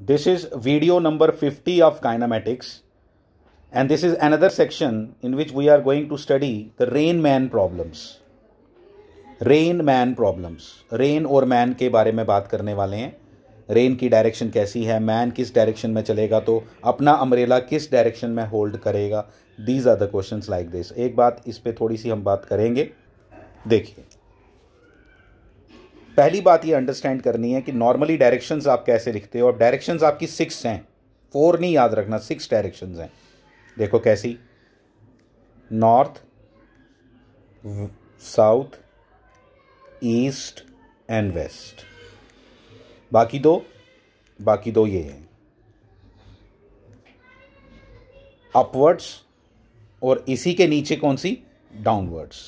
This is video number 50 of kinematics and this is another section in which we are going to study the rain man problems. Rain man problems rain और man के बारे में बात करने वाले हैं rain की direction कैसी है मैन किस डायरेक्शन में चलेगा तो अपना अमरेला किस डायरेक्शन में होल्ड करेगा these are the questions like this एक बात इस पर थोड़ी सी हम बात करेंगे देखिए पहली बात ये अंडरस्टैंड करनी है कि नॉर्मली डायरेक्शंस आप कैसे लिखते हो और डायरेक्शंस आपकी सिक्स हैं फोर नहीं याद रखना सिक्स डायरेक्शंस हैं देखो कैसी north south east and west बाकी दो बाकी दो ये हैं अपवर्ड्स और इसी के नीचे कौन सी डाउनवर्ड्स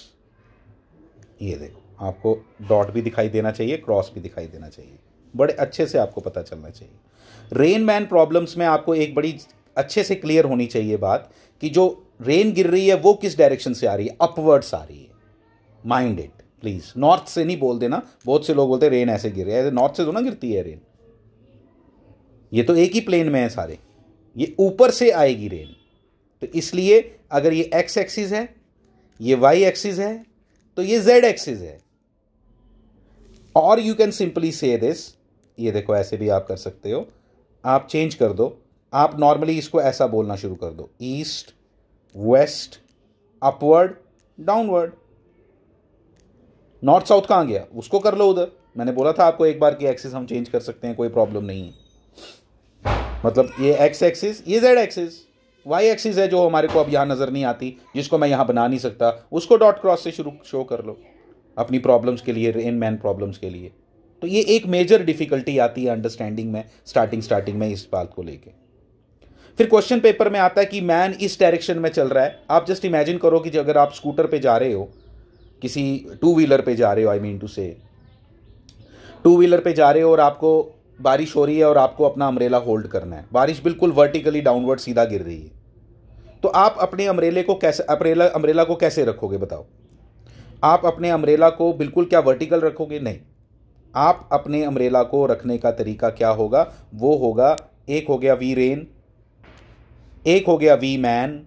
ये देखो आपको डॉट भी दिखाई देना चाहिए क्रॉस भी दिखाई देना चाहिए बड़े अच्छे से आपको पता चलना चाहिए रेन मैन प्रॉब्लम्स में आपको एक बड़ी अच्छे से क्लियर होनी चाहिए बात कि जो रेन गिर रही है वो किस डायरेक्शन से आ रही है अपवर्ड्स आ रही है माइंड इट प्लीज़ नॉर्थ से नहीं बोल देना बहुत से लोग बोलते हैं रेन ऐसे गिर रही है नॉर्थ से तो ना गिरती है रेन ये तो एक ही प्लेन में है सारे ये ऊपर से आएगी रेन तो इसलिए अगर ये एक्स एक्सिस है ये वाई एक्सिस है तो ये जेड एक्सिस है और you can simply say this ये देखो ऐसे भी आप कर सकते हो आप चेंज कर दो आप नॉर्मली इसको ऐसा बोलना शुरू कर दो east west upward downward north south कहाँ गया उसको कर लो उधर मैंने बोला था आपको एक बार कि एक्सिस हम चेंज कर सकते हैं कोई प्रॉब्लम नहीं है मतलब ये एक्स एक्सिस ये जेड एक्सिस वाई एक्सिस है जो हमारे को अब यहाँ नज़र नहीं आती जिसको मैं यहाँ बना नहीं सकता उसको डॉट क्रॉस से शुरू शो कर लो अपनी प्रॉब्लम्स के लिए इन मैन प्रॉब्लम्स के लिए तो ये एक मेजर डिफ़िकल्टी आती है अंडरस्टैंडिंग में स्टार्टिंग स्टार्टिंग में इस बात को लेके फिर क्वेश्चन पेपर में आता है कि मैन इस डायरेक्शन में चल रहा है आप जस्ट इमेजिन करो कि अगर आप स्कूटर पे जा रहे हो किसी टू व्हीलर पे जा रहे हो आई मीन टू से टू व्हीलर पे जा रहे हो और आपको बारिश हो रही है और आपको अपना अमरेला होल्ड करना है बारिश बिल्कुल वर्टिकली डाउनवर्ड सीधा गिर रही है तो आप अपने अमरेले को कैसे अमरेला अमरेला को कैसे रखोगे बताओ आप अपने अम्ब्रेला को बिल्कुल क्या वर्टिकल रखोगे नहीं आप अपने अम्ब्रेला को रखने का तरीका क्या होगा वो होगा एक हो गया वी रेन एक हो गया वी मैन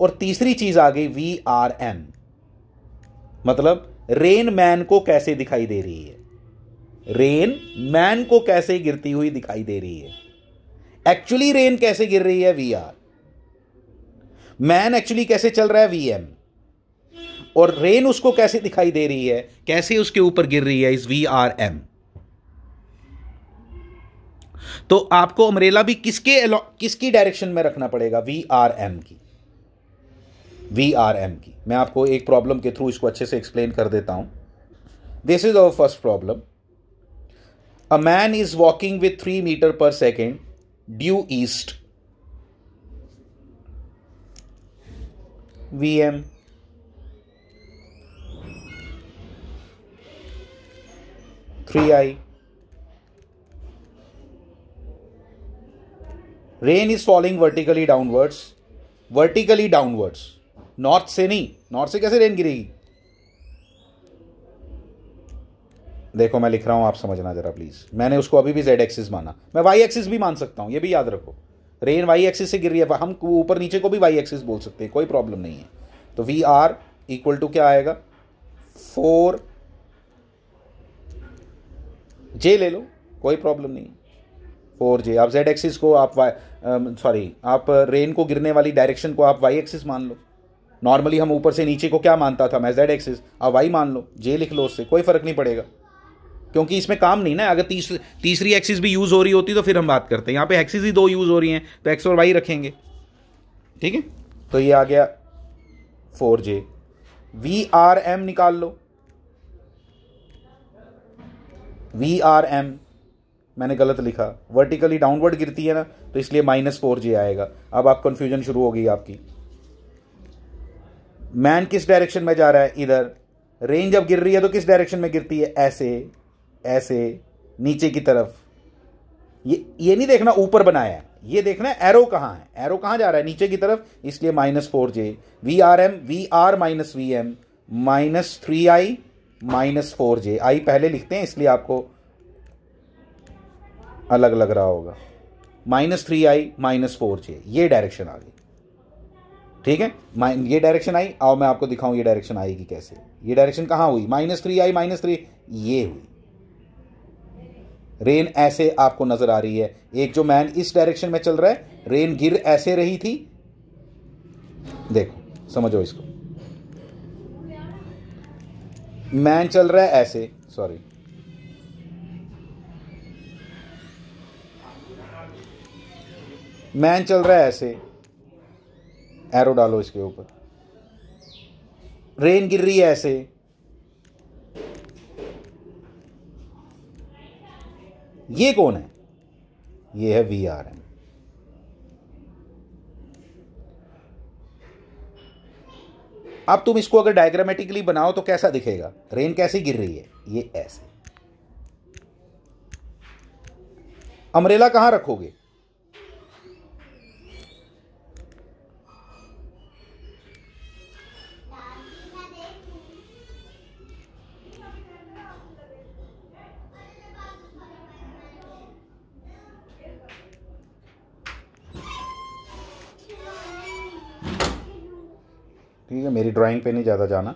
और तीसरी चीज आ गई वी आर एम मतलब रेन मैन को कैसे दिखाई दे रही है रेन मैन को कैसे गिरती हुई दिखाई दे रही है एक्चुअली रेन कैसे गिर रही है वी आर मैन एक्चुअली कैसे चल रहा है वी एम और रेन उसको कैसे दिखाई दे रही है कैसे उसके ऊपर गिर रही है इस वी आर एम तो आपको अमरेला भी किसके किसकी डायरेक्शन में रखना पड़ेगा वी आर एम की वी आर एम की मैं आपको एक प्रॉब्लम के थ्रू इसको अच्छे से एक्सप्लेन कर देता हूं this is our first problem a man is walking with three metre per second due east v m three i rain is falling vertically downwards vertically downwards north से नहीं north से कैसे रेन गिरेगी देखो मैं लिख रहा हूं आप समझना जरा प्लीज मैंने उसको अभी भी जेड एक्सिस माना मैं वाई एक्सिस भी मान सकता हूं ये भी याद रखो रेन वाई एक्सिस से गिर रही है हम ऊपर नीचे को भी वाई एक्सिस बोल सकते हैं कोई प्रॉब्लम नहीं है तो वी आर इक्वल टू क्या आएगा फोर जे ले लो कोई प्रॉब्लम नहीं फोर जे आप जेड एक्सिस को आप वाई सॉरी um, आप रेन uh, को गिरने वाली डायरेक्शन को आप वाई एक्सिस मान लो नॉर्मली हम ऊपर से नीचे को क्या मानता था मैं जेड एक्सिस आप वाई मान लो जे लिख लो उससे कोई फ़र्क नहीं पड़ेगा क्योंकि इसमें काम नहीं ना अगर तीस, तीसरी एक्सिस भी यूज़ हो रही होती तो फिर हम बात करते हैं यहाँ पे एक्सिस ही दो यूज़ हो रही हैं तो एक्स और वाई रखेंगे ठीक है तो ये आ गया four j v r m निकाल लो वी आर एम मैंने गलत लिखा वर्टिकली डाउनवर्ड गिरती है ना तो इसलिए माइनस फोर जे आएगा अब आप कन्फ्यूजन शुरू होगी आपकी मैन किस डायरेक्शन में जा रहा है इधर रेंज अब गिर रही है तो किस डायरेक्शन में गिरती है ऐसे ऐसे नीचे की तरफ ये ये नहीं देखना ऊपर बनाया है ये देखना है एरो कहाँ है एरो कहाँ जा रहा है नीचे की तरफ इसलिए minus four j v r m v r minus v m minus three i minus four j i पहले लिखते हैं इसलिए आपको अलग लग रहा होगा minus three i minus four j ये डायरेक्शन आ गई ठीक है ये डायरेक्शन आई आओ मैं आपको दिखाऊं ये डायरेक्शन आएगी कैसे ये डायरेक्शन कहां हुई minus three i minus three ये हुई रेन ऐसे आपको नजर आ रही है एक जो मैन इस डायरेक्शन में चल रहा है रेन गिर ऐसे रही थी देखो समझो इसको मैन चल रहा है ऐसे सॉरी मैन चल रहा है ऐसे एरो डालो इसके ऊपर रेन गिर रही है ऐसे ये कौन है ये है वी आर एम अब तुम इसको अगर डायग्रामेटिकली बनाओ तो कैसा दिखेगा रेन कैसी गिर रही है ये ऐसे अमरेला कहां रखोगे ठीक है मेरी ड्राइंग पे नहीं ज़्यादा जाना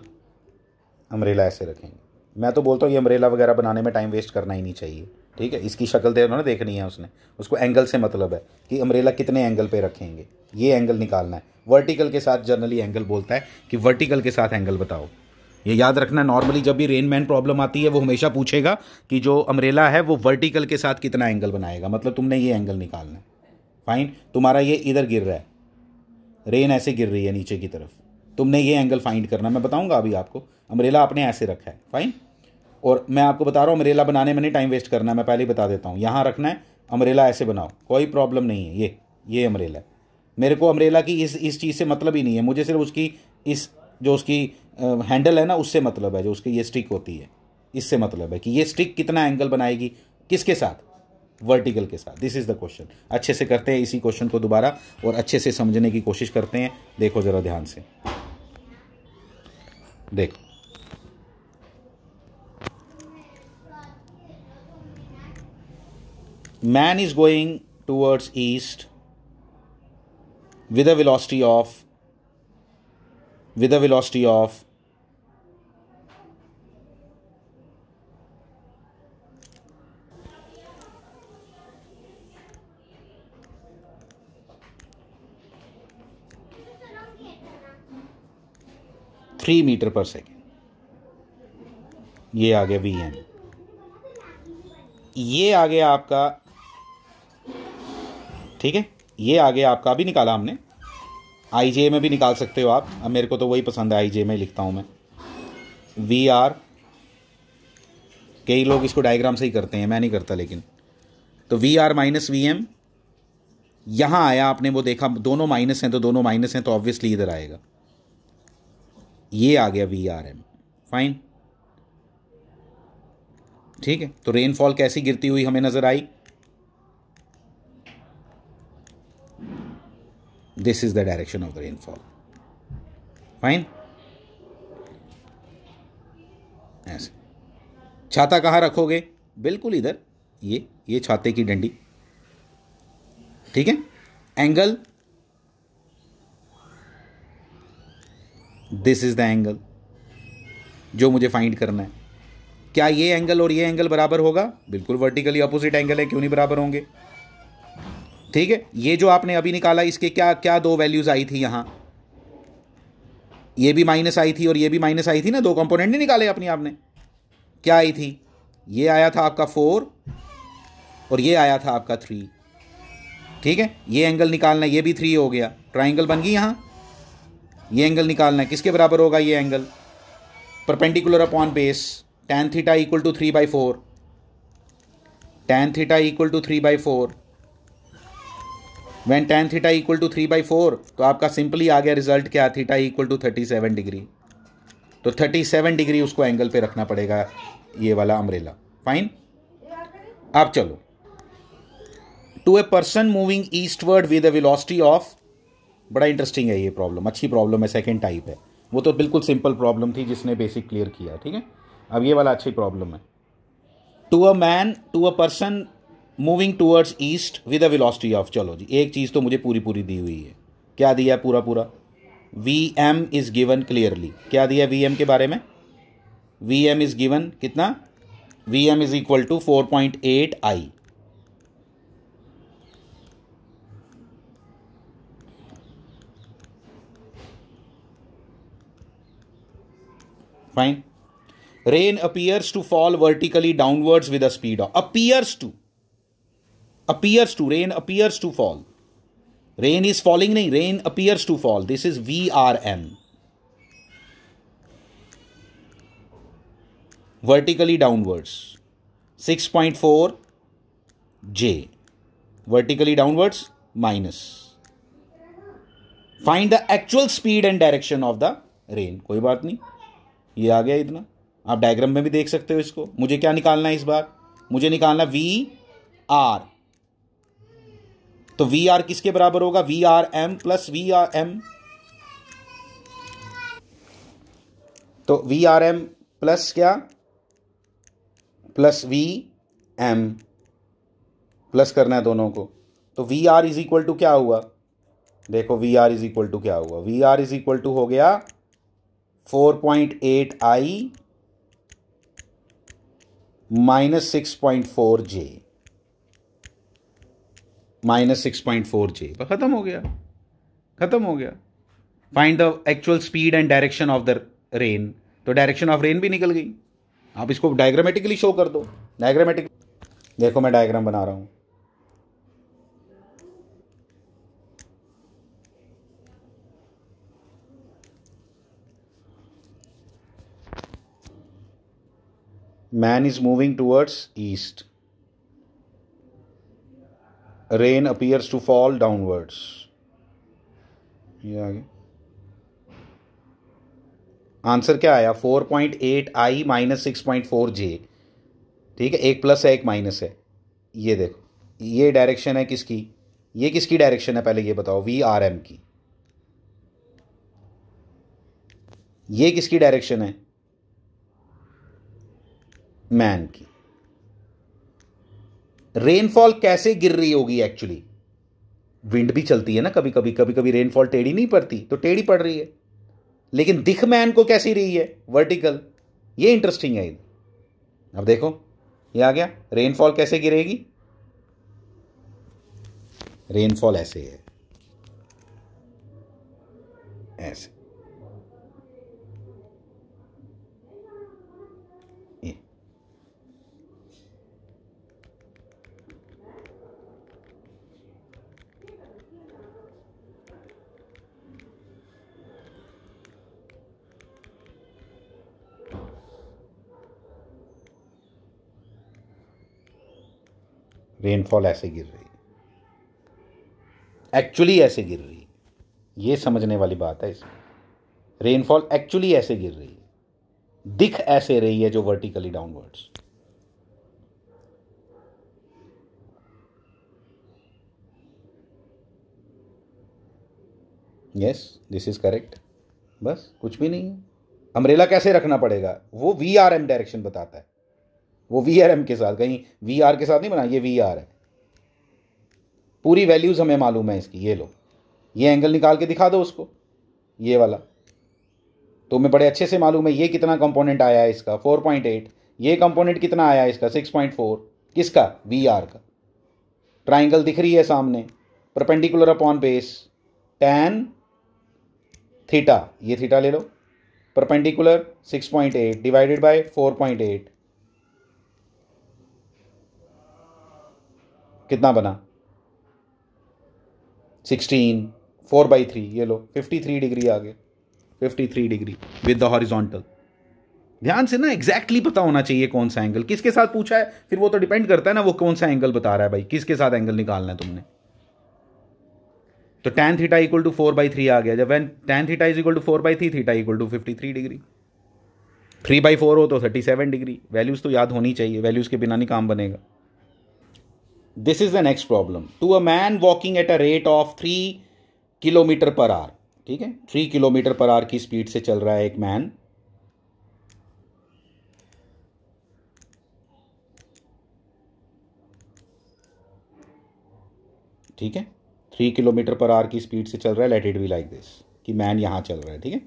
अमरेला ऐसे रखेंगे मैं तो बोलता हूँ ये अमरेला वगैरह बनाने में टाइम वेस्ट करना ही नहीं चाहिए ठीक है इसकी शक्ल तो उन्होंने देखनी है उसने उसको एंगल से मतलब है कि अमरेला कितने एंगल पे रखेंगे ये एंगल निकालना है वर्टिकल के साथ जनरली एंगल बोलता है कि वर्टिकल के साथ एंगल बताओ ये याद रखना नॉर्मली जब भी रेन मैन प्रॉब्लम आती है वो हमेशा पूछेगा कि जो अमरेला है वो वर्टिकल के साथ कितना एंगल बनाएगा मतलब तुमने ये एंगल निकालना है फाइन तुम्हारा ये इधर गिर रहा है रेन ऐसे गिर रही है नीचे की तरफ तुमने ये एंगल फाइंड करना मैं बताऊंगा अभी आपको अमरेला आपने ऐसे रखा है फाइन और मैं आपको बता रहा हूँ अमरेला बनाने में नहीं टाइम वेस्ट करना है मैं पहले ही बता देता हूँ यहाँ रखना है अमरेला ऐसे बनाओ कोई प्रॉब्लम नहीं है ये ये अमरेला मेरे को अमरेला की इस इस चीज़ से मतलब ही नहीं है मुझे सिर्फ उसकी इस जो उसकी हैंडल है ना उससे मतलब है जो उसकी ये स्टिक होती है इससे मतलब है कि ये स्टिक कितना एंगल बनाएगी किसके साथ वर्टिकल के साथ दिस इज़ द क्वेश्चन अच्छे से करते हैं इसी क्वेश्चन को दोबारा और अच्छे से समझने की कोशिश करते हैं देखो ज़रा ध्यान से देखो man is going towards east with a velocity of with a velocity of three metre per second ये आ गया वी एम ये आ गया आपका ठीक है ये आ गया आपका अभी निकाला हमने आई जे में भी निकाल सकते हो आप अब मेरे को तो वही पसंद है आई जे में लिखता हूँ मैं वी आर कई लोग इसको डायग्राम से ही करते हैं मैं नहीं करता लेकिन तो v r minus v m यहाँ आया आपने वो देखा दोनों माइनस हैं तो दोनों माइनस हैं तो ऑब्वियसली इधर आएगा ये आ गया वी आर एम फाइन ठीक है तो रेनफॉल कैसी गिरती हुई हमें नजर आई this is the direction of the rainfall fine ऐसे छाता कहां रखोगे बिल्कुल इधर ये ये छाते की डंडी ठीक है angle this is the angle जो मुझे फाइंड करना है क्या ये एंगल और ये एंगल बराबर होगा बिल्कुल वर्टिकली अपोजिट एंगल है क्यों नहीं बराबर होंगे ठीक है ये जो आपने अभी निकाला इसके क्या क्या दो वैल्यूज़ आई थी यहां ये भी माइनस आई थी और ये भी माइनस आई थी ना दो कंपोनेंट नहीं निकाले अपनी आपने क्या आई थी ये आया था आपका फोर और ये आया था आपका थ्री ठीक है ये एंगल निकालना ये भी थ्री हो गया ट्राइंगल बन गई यहां ये एंगल निकालना है किसके बराबर होगा ये angle perpendicular upon base tan theta equal to three by four tan theta equal to three by four when tan theta equal to three by four तो आपका सिंपली आ गया रिजल्ट क्या theta equal to thirty seven degree तो thirty seven degree उसको angle पे रखना पड़ेगा ये वाला अम्ब्रेला फाइन आप चलो to a person moving eastward with a velocity of बड़ा इंटरेस्टिंग है ये प्रॉब्लम अच्छी प्रॉब्लम है सेकेंड टाइप है वो तो बिल्कुल सिंपल प्रॉब्लम थी जिसने बेसिक क्लियर किया ठीक है अब ये वाला अच्छी प्रॉब्लम है to a man to a person moving towards east with a velocity of चलो जी एक चीज़ तो मुझे पूरी पूरी दी हुई है क्या दिया है पूरा पूरा v m is given clearly क्या दिया वी एम के बारे में वी एम इज़ गिवन कितना v m is equal to four point eight i fine rain appears to fall vertically downwards with a speed of appears to appears to rain appears to fall rain is falling नहीं rain appears to fall this is v r m vertically downwards six point four j vertically downwards minus find the actual speed and direction of the rain कोई बात नहीं ये आ गया इतना आप diagram में भी देख सकते हो इसको मुझे क्या निकालना है इस बार मुझे निकालना वी आर तो वी आर किसके बराबर होगा v r m plus v r m तो वी आर एम प्लस क्या प्लस वी एम प्लस करना है दोनों को तो v r is equal to क्या हुआ देखो v r is equal to क्या हुआ v r is equal to हो गया four point eight i minus six point four j minus six point four जे तो खत्म हो गया खत्म हो गया find the actual speed and direction of the rain तो डायरेक्शन ऑफ रेन भी निकल गई आप इसको डायग्रामेटिकली शो कर दो डायग्रामेटिक देखो मैं डायग्राम बना रहा हूँ man is moving towards east. Rain appears to fall downwards. yeah answer क्या आया 4.8 point eight i minus six point four j ठीक है एक प्लस है एक माइनस है ये देखो ये डायरेक्शन है किसकी ये किसकी डायरेक्शन है पहले ये बताओ वी आर एम की ये किसकी डायरेक्शन है मैन की रेनफॉल कैसे गिर रही होगी एक्चुअली विंड भी चलती है ना कभी कभी कभी कभी रेनफॉल टेढ़ी नहीं पड़ती तो टेढ़ी पड़ रही है लेकिन दिख मैन को कैसी रही है वर्टिकल ये इंटरेस्टिंग है अब देखो ये आ गया रेनफॉल कैसे गिरेगी रेनफॉल ऐसे है ऐसे रेनफॉल ऐसे गिर रही है एक्चुअली ऐसे गिर रही है ये समझने वाली बात है इसमें रेनफॉल एक्चुअली ऐसे गिर रही है दिख ऐसे रही है जो vertically downwards yes this is correct बस कुछ भी नहीं है अमरेला कैसे रखना पड़ेगा वो वी आर एम डायरेक्शन बताता है वो वी आर एम के साथ कहीं वी आर के साथ नहीं बना ये वी आर है पूरी वैल्यूज़ हमें मालूम है इसकी ये लो ये एंगल निकाल के दिखा दो उसको ये वाला तो हमें बड़े अच्छे से मालूम है ये कितना कंपोनेंट आया है इसका फोर पॉइंट एट ये कंपोनेंट कितना आया है इसका सिक्स पॉइंट फोर किसका वी आर का ट्राइंगल दिख रही है सामने perpendicular upon base tan theta ये थीटा ले लो perpendicular six point eight divided point eight कितना बना सिक्सटीन फोर बाई थ्री ये लो फिफ्टी थ्री डिग्री आगे fifty three degree with the horizontal ध्यान से ना एग्जैक्टली exactly पता होना चाहिए कौन सा एंगल किसके साथ पूछा है फिर वो तो डिपेंड करता है ना वो कौन सा एंगल बता रहा है भाई किसके साथ एंगल निकालना है तुमने तो tan theta equal to four by three आ गया जब when tan theta is equal to four by three theta equal to fifty three degree three by four हो तो थर्टी सेवन डिग्री वैल्यूज़ तो याद होनी चाहिए वैल्यूज़ के बिना नहीं काम बनेगा this is the next problem two a man walking at a rate of three kilometre per hour ठीक है थ्री किलोमीटर पर आर की स्पीड से चल रहा है एक मैन ठीक है थ्री किलोमीटर पर आर की स्पीड से चल रहा है let it be like this कि मैन यहां चल रहा है ठीक है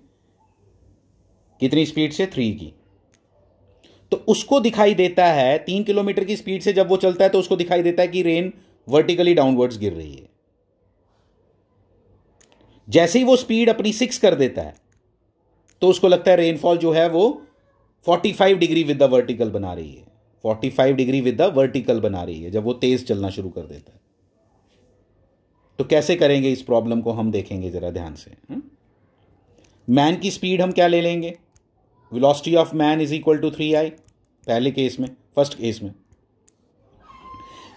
कितनी स्पीड से थ्री की तो उसको दिखाई देता है तीन किलोमीटर की स्पीड से जब वो चलता है तो उसको दिखाई देता है कि रेन वर्टिकली डाउनवर्ड्स गिर रही है जैसे ही वो स्पीड अपनी सिक्स कर देता है तो उसको लगता है रेनफॉल जो है वो 45 डिग्री विद द वर्टिकल बना रही है 45 डिग्री विद द वर्टिकल बना रही है जब वो तेज चलना शुरू कर देता है तो कैसे करेंगे इस प्रॉब्लम को हम देखेंगे जरा ध्यान से मैन हम्म? की स्पीड हम क्या ले लेंगे velocity of man is equal to three i पहले केस में फर्स्ट केस में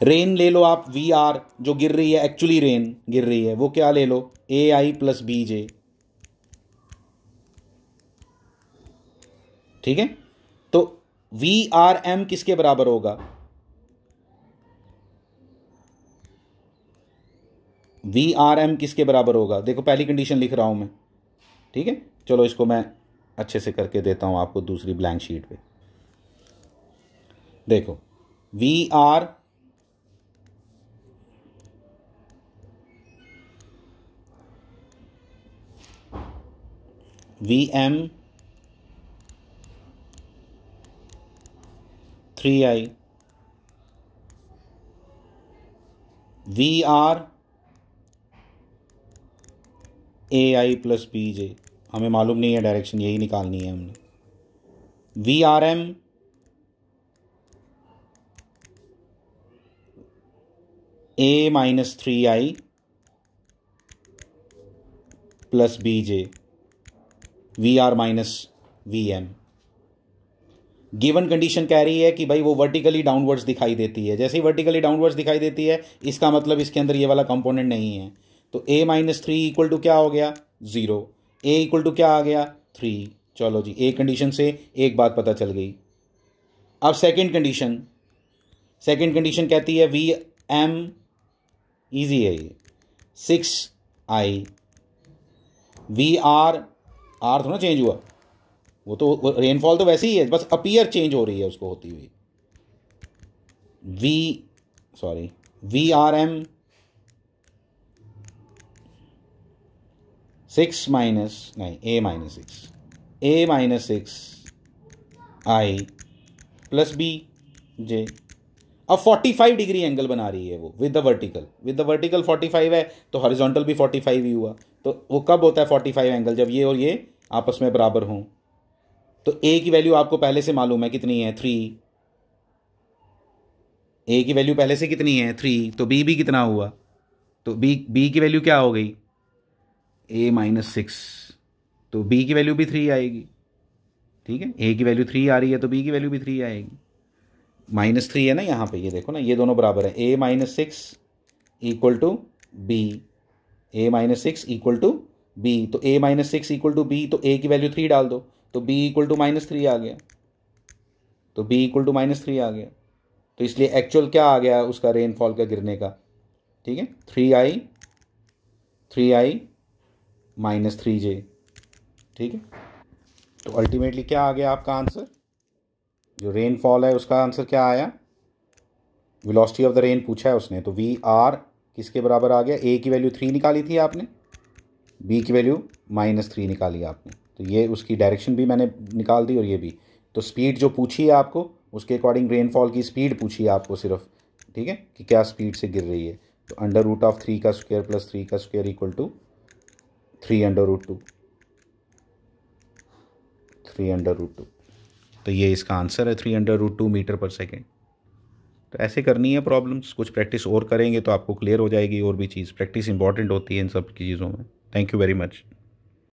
रेन ले लो आप वी आर जो गिर रही है एक्चुअली रेन गिर रही है वो क्या ले लो ए आई प्लस बी जे ठीक है तो वी आर एम किसके बराबर होगा वी आर एम किसके बराबर होगा देखो पहली कंडीशन लिख रहा हूं मैं ठीक है चलो इसको मैं अच्छे से करके देता हूँ आपको दूसरी ब्लैंक शीट पे देखो v r v m three i v r a i plus b j हमें मालूम नहीं है डायरेक्शन यही निकालनी है हमने v r m a minus three i plus b j v r minus v m given condition कह रही है कि भाई वो वर्टिकली डाउनवर्ड्स दिखाई देती है जैसे ही वर्टिकली डाउनवर्ड्स दिखाई देती है इसका मतलब इसके अंदर ये वाला कंपोनेंट नहीं है तो a minus three equal to क्या हो गया ज़ीरो ए इक्वल टू क्या आ गया थ्री चलो जी ए कंडीशन से एक बात पता चल गई अब सेकंड कंडीशन सेकंड कंडीशन कहती है वी एम इजी है ये six i v r r थोड़ा चेंज हुआ वो तो रेनफॉल तो वैसे ही है बस अपीयर चेंज हो रही है उसको होती हुई v sorry v r m six minus नहीं a minus six a minus six i plus b j अब फोर्टी फाइव डिग्री एंगल बना रही है वो with the vertical with the vertical forty five है तो हॉरिजॉन्टल भी फोर्टी फाइव ही हुआ तो वो कब होता है फोर्टी फाइव एंगल जब ये और ये आपस में बराबर हों तो ए की वैल्यू आपको पहले से मालूम है कितनी है थ्री ए की वैल्यू पहले से कितनी है थ्री तो बी भी कितना हुआ तो बी बी की वैल्यू क्या हो गई ए माइनस सिक्स तो बी की वैल्यू भी थ्री आएगी ठीक है ए की वैल्यू थ्री आ रही है तो बी की वैल्यू भी थ्री आएगी माइनस थ्री है ना यहाँ पे ये देखो ना ये दोनों बराबर है a minus six equal to b a minus six equal to b तो a minus six equal to b तो ए की वैल्यू थ्री डाल दो तो b equal to minus three आ गया तो b equal to minus three आ गया तो इसलिए एक्चुअल क्या आ गया उसका रेनफॉल का गिरने का ठीक है three i three i minus three j ठीक है तो अल्टीमेटली क्या आ गया आपका आंसर जो रेनफॉल है उसका आंसर क्या आया वेलोसिटी ऑफ द रेन पूछा है उसने तो वी आर किसके बराबर आ गया ए की वैल्यू थ्री निकाली थी आपने बी की वैल्यू माइनस थ्री निकाली आपने तो ये उसकी डायरेक्शन भी मैंने निकाल दी और ये भी तो स्पीड जो पूछी है आपको उसके अकॉर्डिंग रेनफॉल की स्पीड पूछी है आपको सिर्फ ठीक है कि क्या स्पीड से गिर रही है तो अंडर रूट ऑफ थ्री का स्क्वेयर प्लस थ्री का square equal to three under root two three under root two तो ये इसका आंसर है three under root two metre per second तो ऐसे करनी है प्रॉब्लम्स कुछ प्रैक्टिस और करेंगे तो आपको क्लियर हो जाएगी और भी चीज़ प्रैक्टिस इंपॉर्टेंट होती है इन सब की चीज़ों में थैंक यू वेरी मच